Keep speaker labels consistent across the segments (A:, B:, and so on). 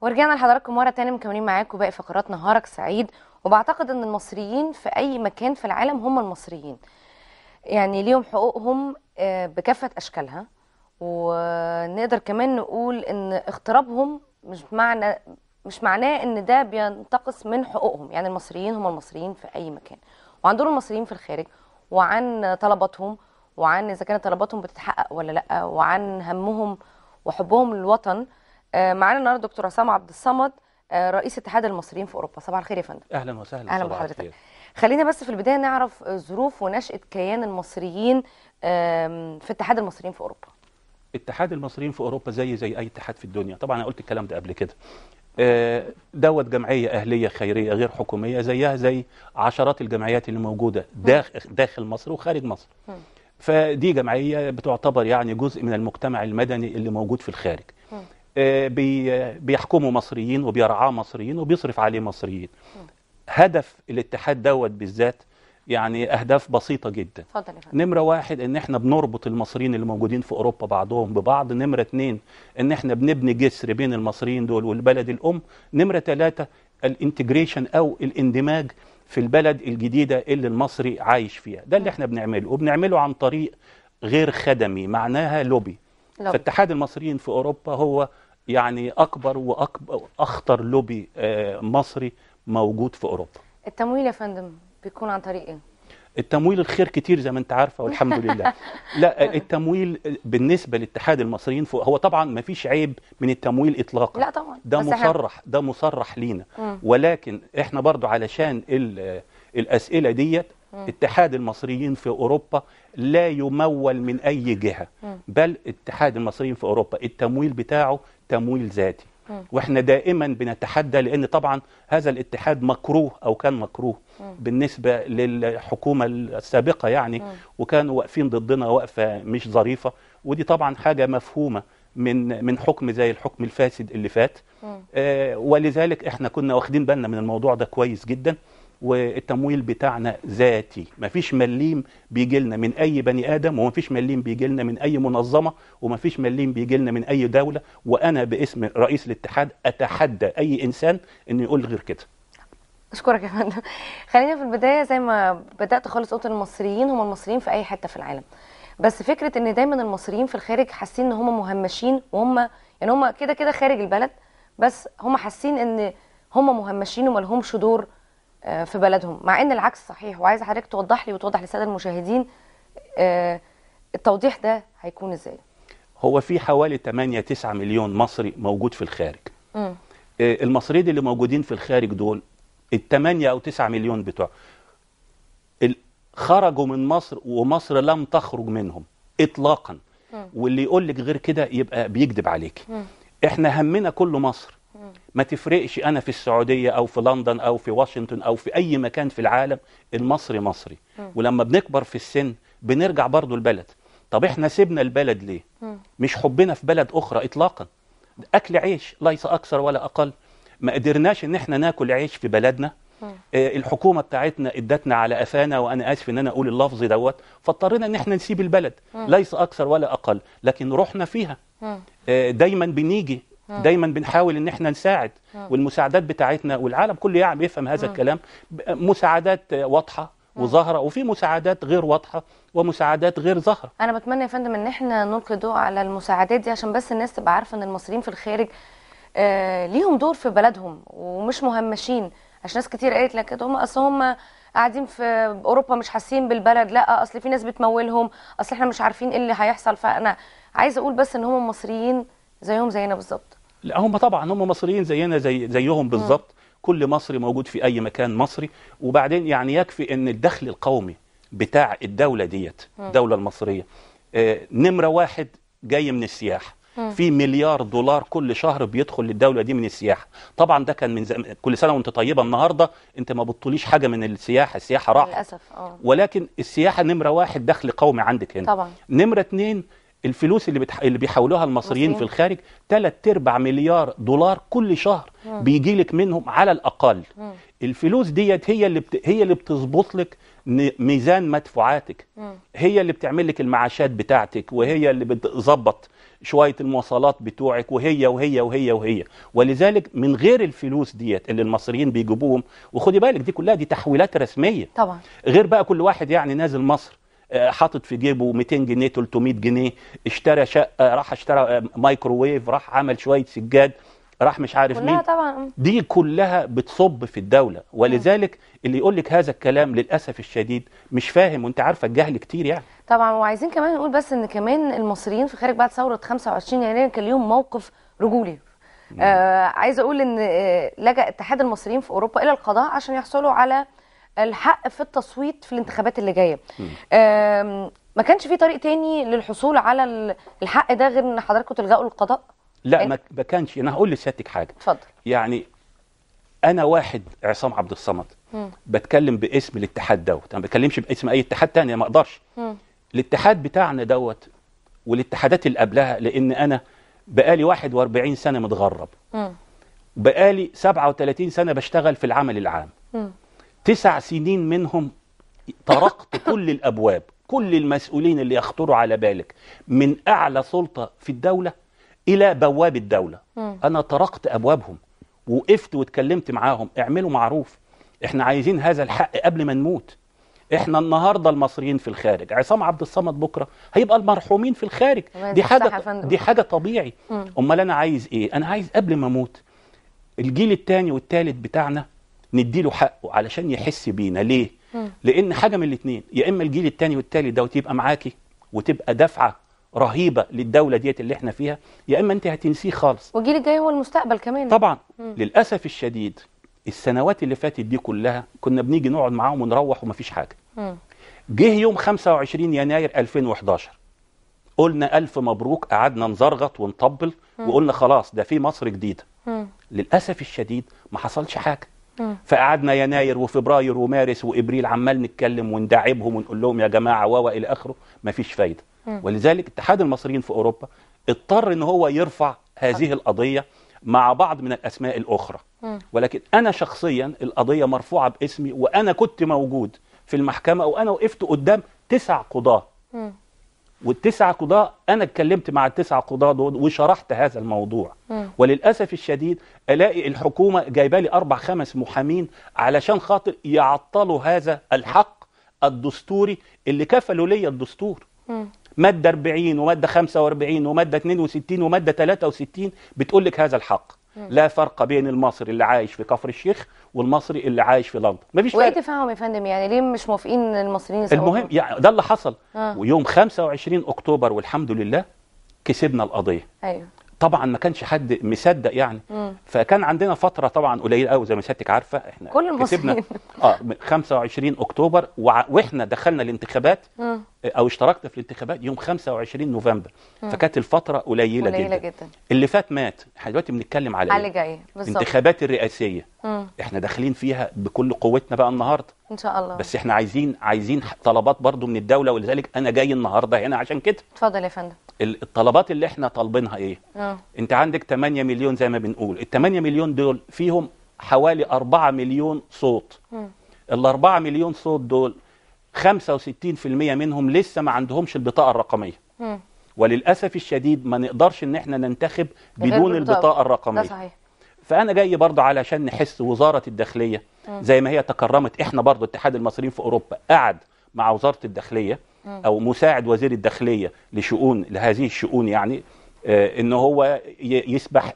A: ورجعنا لحضراتكم مره تانية مكملين معاكم باقي فقرات نهارك سعيد وبعتقد ان المصريين في اي مكان في العالم هم المصريين يعني ليهم حقوقهم آه، بكافه اشكالها ونقدر كمان نقول ان اغترابهم مش معنى مش معناه ان ده بينتقص من حقوقهم يعني المصريين هم المصريين في اي مكان وعن دور المصريين في الخارج وعن طلباتهم وعن اذا كانت طلباتهم بتتحقق ولا لا وعن همهم وحبهم للوطن آه، معانا النهارده دكتور عصام عبد الصمد آه، رئيس اتحاد المصريين في اوروبا صباح الخير يا فندم
B: اهلا وسهلا اهلا بحضرتك
A: خلينا بس في البدايه نعرف ظروف ونشاه كيان المصريين في اتحاد المصريين في اوروبا
B: اتحاد المصريين في اوروبا زي زي اي اتحاد في الدنيا طبعا انا قلت الكلام ده قبل كده آه، دوت جمعيه اهليه خيريه غير حكوميه زيها زي عشرات الجمعيات اللي موجوده داخل داخل مصر وخارج مصر فدي جمعيه بتعتبر يعني جزء من المجتمع المدني اللي موجود في الخارج آه، بيحكموا مصريين وبيرعاه مصريين وبيصرف عليه مصريين هدف الاتحاد دوت بالذات يعني اهداف بسيطه جدا نمره واحد ان احنا بنربط المصريين اللي موجودين في اوروبا بعضهم ببعض نمره اتنين ان احنا بنبني جسر بين المصريين دول والبلد الام نمره ثلاثة الانتجريشن او الاندماج في البلد الجديده اللي المصري عايش فيها ده اللي احنا بنعمله وبنعمله عن طريق غير خدمي معناها لوبي لوبي. فاتحاد المصريين في اوروبا هو يعني اكبر واخطر لوبي آه، مصري موجود في اوروبا
A: التمويل يا فندم بيكون عن طريق ايه
B: التمويل الخير كتير زي ما انت عارفه والحمد لله لا التمويل بالنسبه لاتحاد المصريين هو طبعا ما فيش عيب من التمويل اطلاقا لا
C: طبعا ده مصرح
B: ده مصرح لينا ولكن احنا برضو علشان الاسئله ديت اتحاد المصريين في أوروبا لا يمول من أي جهة بل اتحاد المصريين في أوروبا التمويل بتاعه تمويل ذاتي واحنا دائما بنتحدى لان طبعا هذا الاتحاد مكروه او كان مكروه بالنسبه للحكومه السابقه يعني وكانوا واقفين ضدنا وقفه مش ظريفه ودي طبعا حاجه مفهومه من من حكم زي الحكم الفاسد اللي فات آه ولذلك احنا كنا واخدين بالنا من الموضوع ده كويس جدا والتمويل بتاعنا ذاتي مفيش مليم بيجي لنا من اي بني ادم ومفيش مليم بيجي لنا من اي منظمه ومفيش مليم بيجي لنا من اي دوله وانا باسم رئيس الاتحاد اتحدى اي انسان انه يقول غير كده
A: اشكرك يا فندم خلينا في البدايه زي ما بدات خالص قلت المصريين هم المصريين في اي حته في العالم بس فكره ان دايما المصريين في الخارج حاسين ان هم مهمشين وهم يعني هم كده كده خارج البلد بس هم حاسين ان هم مهمشين وما لهمش دور آه، في بلدهم مع ان العكس صحيح وعايزه حضرتك توضح لي وتوضح للساده المشاهدين آه، التوضيح ده هيكون ازاي
B: هو في حوالي 8 9 مليون مصري موجود في الخارج م. آه، المصريين اللي موجودين في الخارج دول ال 8 او 9 مليون بتوع خرجوا من مصر ومصر لم تخرج منهم اطلاقا م. واللي يقول لك غير كده يبقى بيكذب عليك م. احنا همنا كله مصر ما تفرقش انا في السعوديه او في لندن او في واشنطن او في اي مكان في العالم المصري مصري ولما بنكبر في السن بنرجع برضو البلد طب احنا سيبنا البلد ليه مش حبنا في بلد اخرى اطلاقا اكل عيش ليس اكثر ولا اقل ما قدرناش ان احنا ناكل عيش في بلدنا آه، الحكومه بتاعتنا ادتنا على قفانا وانا اسف ان انا اقول اللفظ دوت فاضطرينا ان احنا نسيب البلد ليس اكثر ولا اقل لكن رحنا فيها آه، دايما بنيجي آه. دايما بنحاول ان احنا نساعد آه. والمساعدات بتاعتنا والعالم كله يعني بيفهم هذا آه. الكلام مساعدات واضحه وظاهره وفي مساعدات غير واضحه ومساعدات غير ظاهره
A: انا بتمنى يا فندم ان احنا نلقي ضوء على المساعدات دي عشان بس الناس تبقى عارفه ان المصريين في الخارج ليهم دور في بلدهم ومش مهمشين عشان ناس كتير قالت لك هم اصل هم قاعدين في اوروبا مش حاسين بالبلد لا اصل في ناس بتمولهم اصل احنا مش عارفين ايه اللي هيحصل فانا عايز اقول بس ان هم مصريين زيهم زينا بالظبط
B: لا هم طبعا هم مصريين زينا زي زيهم آه. بالظبط كل مصري موجود في اي مكان مصري وبعدين يعني يكفي ان الدخل القومي بتاع الدوله ديت آه. الدوله المصريه آه نمره واحد جاي من السياحه آه. في مليار دولار كل شهر بيدخل للدوله دي من السياحه طبعا ده كان من زم... كل سنه وانت طيبه النهارده انت ما بتطوليش حاجه من السياحه السياحه راحت للاسف اه ولكن السياحه نمره واحد دخل قومي عندك هنا طبعا نمره اتنين الفلوس اللي بتح... اللي بيحولوها المصريين مصرين. في الخارج 3 ارباع مليار دولار كل شهر بيجي لك منهم على الاقل مم. الفلوس ديت هي اللي بت... هي اللي بتظبط لك ميزان مدفوعاتك مم. هي اللي بتعمل لك المعاشات بتاعتك وهي اللي بتظبط شويه المواصلات بتوعك وهي وهي وهي وهي ولذلك من غير الفلوس ديت اللي المصريين بيجيبوهم وخدي بالك دي كلها دي تحويلات رسميه طبعا غير بقى كل واحد يعني نازل مصر آه، حاطط في جيبه 200 جنيه 300 جنيه اشترى شقه آه، راح اشترى آه، مايكروويف راح عمل شويه سجاد راح مش عارف مين طبعا. دي كلها بتصب في الدوله ولذلك اللي يقول لك هذا الكلام للاسف الشديد مش فاهم وانت عارفه الجهل كتير يعني
A: طبعا وعايزين كمان نقول بس ان كمان المصريين في خارج بعد ثوره 25 يناير كان ليهم موقف رجولي آه عايزه اقول ان لجا اتحاد المصريين في اوروبا الى القضاء عشان يحصلوا على الحق في التصويت في الانتخابات اللي جايه ما كانش في طريق تاني للحصول على الحق ده غير ان حضراتكم تلغوا للقضاء
B: لا إيه؟ ما كانش انا هقول لسيادتك حاجه اتفضل يعني انا واحد عصام عبد الصمد بتكلم باسم الاتحاد دوت انا ما بتكلمش باسم اي اتحاد تاني ما اقدرش الاتحاد بتاعنا دوت والاتحادات اللي قبلها لان انا بقالي 41 سنه متغرب بقالي 37 سنه بشتغل في العمل العام مم. تسع سنين منهم طرقت كل الابواب كل المسؤولين اللي يخطروا على بالك من اعلى سلطه في الدوله الى بواب الدوله م. انا طرقت ابوابهم وقفت واتكلمت معاهم اعملوا معروف احنا عايزين هذا الحق قبل ما نموت احنا النهارده المصريين في الخارج عصام عبد الصمد بكره هيبقى المرحومين في الخارج دي حاجه دي حاجه طبيعي امال انا عايز ايه انا عايز قبل ما اموت الجيل الثاني والثالث بتاعنا نديله حقه علشان يحس بينا ليه لان حاجه من الاثنين يا اما الجيل الثاني والثالث دوت يبقى معاكي وتبقى دفعه رهيبه للدوله ديت اللي احنا فيها يا اما انت هتنسيه خالص
A: والجيل الجاي هو المستقبل كمان طبعا م.
B: للاسف الشديد السنوات اللي فاتت دي كلها كنا بنيجي نقعد معاهم ونروح ومفيش حاجه جه يوم 25 يناير 2011 قلنا ألف مبروك قعدنا نزرغط ونطبل وقلنا خلاص ده في مصر جديدة للأسف الشديد ما حصلش حاجة اه. فقعدنا يناير وفبراير ومارس وابريل عمال نتكلم وندعبهم ونقول لهم يا جماعه واوا الى اخره مفيش فايده اه. ولذلك اتحاد المصريين في اوروبا اضطر ان هو يرفع هذه القضيه مع بعض من الاسماء الاخرى اه. ولكن انا شخصيا القضيه مرفوعه باسمي وانا كنت موجود في المحكمه وانا وقفت قدام تسع قضاه والتسعة قضاء أنا اتكلمت مع التسعة قضاء دول وشرحت هذا الموضوع م. وللأسف الشديد ألاقي الحكومة جايبة لي أربع خمس محامين علشان خاطر يعطلوا هذا الحق الدستوري اللي كفلوا لي الدستور م. مادة 40 ومادة 45 ومادة 62 ومادة 63 بتقول لك هذا الحق لا فرق بين المصري اللي عايش في كفر الشيخ والمصري اللي عايش في لندن مفيش فرق وايه
A: تفاهم يا فندم يعني ليه مش موافقين المصريين المهم
B: يعني ده اللي حصل آه. ويوم 25 اكتوبر والحمد لله كسبنا القضيه ايوه طبعا ما كانش حد مصدق يعني مم. فكان عندنا فتره طبعا قليله قوي زي ما سيادتك عارفه احنا كل كسبنا اه 25 اكتوبر واحنا دخلنا الانتخابات مم. او اشتركت في الانتخابات يوم 25 نوفمبر فكانت الفتره قليله, قليلة جدا. جدا اللي فات مات احنا دلوقتي بنتكلم على على إيه؟
A: جاي بالظبط الانتخابات
B: الرئاسيه مم. احنا داخلين فيها بكل قوتنا بقى النهارده
A: ان شاء الله بس
B: احنا عايزين عايزين طلبات برضو من الدوله ولذلك انا جاي النهارده هنا عشان كده
A: اتفضل يا فندم
B: الطلبات اللي احنا طالبينها ايه مم. آه. انت عندك 8 مليون زي ما بنقول ال 8 مليون دول فيهم حوالي 4 مليون صوت ال 4 مليون صوت دول 65% منهم لسه ما عندهمش البطاقه الرقميه وللاسف الشديد ما نقدرش ان احنا ننتخب بدون البطاقه الرقميه ده صحيح. فانا جاي برضه علشان نحس وزاره الداخليه زي ما هي تكرمت احنا برضه اتحاد المصريين في اوروبا قعد مع وزاره الداخليه او مساعد وزير الداخليه لشؤون لهذه الشؤون يعني آه، ان هو يسمح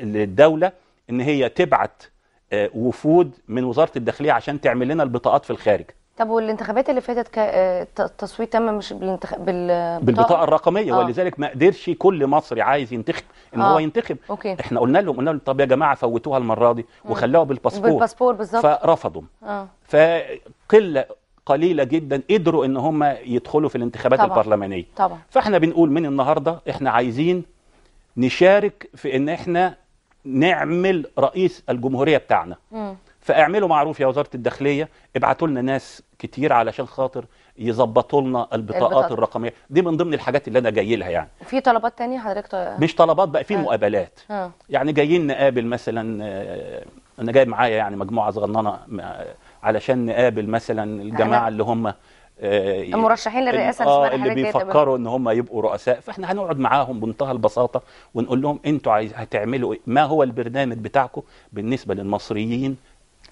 B: للدوله ان هي تبعت آه، وفود من وزاره الداخليه عشان تعمل لنا البطاقات في الخارج
A: طب والانتخابات اللي فاتت آه، التصويت تم مش بالانتخ... بال... بالبطاقه
B: الرقميه آه. ولذلك ما قدرش كل مصري عايز ينتخب ان آه. هو ينتخب أوكي. احنا قلنا لهم قلنا لهم طب يا جماعه فوتوها المره دي وخلوها بالباسبور بالباسبور بالظبط فرفضوا آه. فقله قليله جدا قدروا ان هم يدخلوا في الانتخابات طبعا. البرلمانيه طبعا. فاحنا بنقول من النهارده احنا عايزين نشارك في ان احنا نعمل رئيس الجمهوريه بتاعنا م. فاعملوا معروف يا وزاره الداخليه ابعتوا لنا ناس كتير علشان خاطر يظبطوا لنا البطاقات البطاقة. الرقميه دي من ضمن الحاجات اللي انا جاي لها يعني
A: في طلبات تانية حضرتك طيب. مش
B: طلبات بقى في آه. مقابلات آه. يعني جايين نقابل مثلا آه، انا جاي معايا يعني مجموعه صغننه آه، علشان نقابل مثلا الجماعه آه. اللي هم آه، المرشحين للرئاسه آه اللي بيفكروا ان هم يبقوا رؤساء فاحنا هنقعد معاهم بمنتهى البساطه ونقول لهم انتوا هتعملوا ايه ما هو البرنامج بتاعكم بالنسبه للمصريين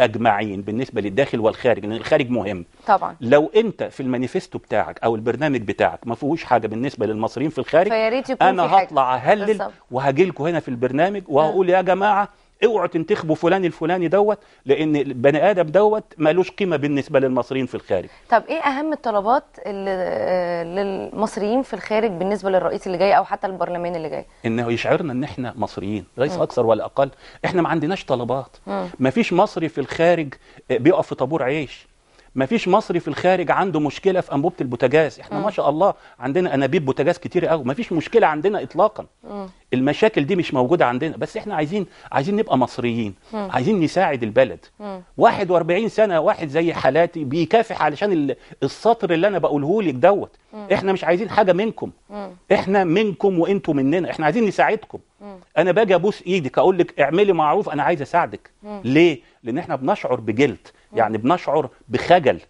B: اجمعين بالنسبه للداخل والخارج لان الخارج مهم طبعا لو انت في المانيفستو بتاعك او البرنامج بتاعك ما فيهوش حاجه بالنسبه للمصريين في الخارج يكون انا هطلع اهلل وهجي لكم هنا في البرنامج وهقول يا جماعه اوعوا تنتخبوا فلان الفلاني دوت لان البني ادم دوت مالوش قيمه بالنسبه للمصريين في الخارج
A: طب ايه اهم الطلبات آه، للمصريين في الخارج بالنسبه للرئيس اللي جاي او حتى البرلمان اللي جاي
B: انه يشعرنا ان احنا مصريين ليس م. اكثر ولا اقل احنا ما عندناش طلبات ما فيش مصري في الخارج آه، بيقف في طابور عيش ما فيش مصري في الخارج عنده مشكله في انبوبه البوتاجاز احنا م. ما شاء الله عندنا انابيب بوتاجاز كتير قوي ما فيش مشكله عندنا اطلاقا م. المشاكل دي مش موجوده عندنا بس احنا عايزين عايزين نبقى مصريين م. عايزين نساعد البلد م. 41 سنه واحد زي حالاتي بيكافح علشان السطر اللي انا بقوله لك دوت احنا مش عايزين حاجه منكم م. احنا منكم وانتم مننا احنا عايزين نساعدكم م. انا باجي ابوس ايدك اقول لك اعملي معروف انا عايز اساعدك م. ليه لان احنا بنشعر بجلد يعني بنشعر بخجل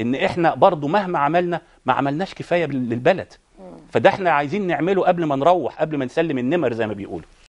B: ان احنا برضو مهما عملنا ما عملناش كفايه للبلد فده احنا عايزين نعمله قبل ما نروح قبل ما نسلم النمر زي ما بيقولوا